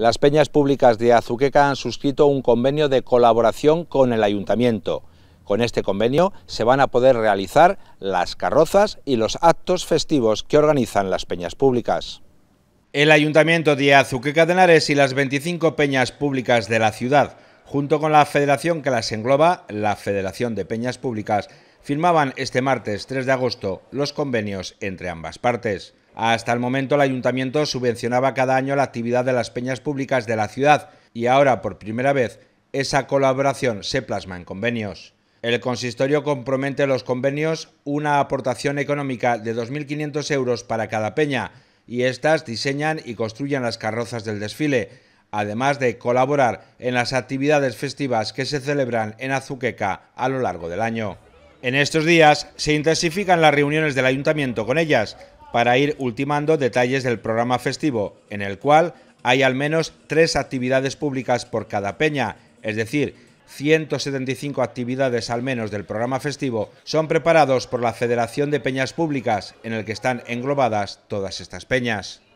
Las peñas públicas de Azuqueca han suscrito un convenio de colaboración con el ayuntamiento. Con este convenio se van a poder realizar las carrozas y los actos festivos que organizan las peñas públicas. El Ayuntamiento de Azuqueca de Henares y las 25 peñas públicas de la ciudad, junto con la federación que las engloba, la Federación de Peñas Públicas, firmaban este martes 3 de agosto los convenios entre ambas partes. Hasta el momento el ayuntamiento subvencionaba cada año la actividad de las peñas públicas de la ciudad y ahora por primera vez esa colaboración se plasma en convenios. El consistorio compromete los convenios una aportación económica de 2.500 euros para cada peña y éstas diseñan y construyen las carrozas del desfile, además de colaborar en las actividades festivas que se celebran en Azuqueca a lo largo del año. En estos días se intensifican las reuniones del ayuntamiento con ellas para ir ultimando detalles del programa festivo, en el cual hay al menos tres actividades públicas por cada peña, es decir, 175 actividades al menos del programa festivo son preparados por la Federación de Peñas Públicas, en el que están englobadas todas estas peñas.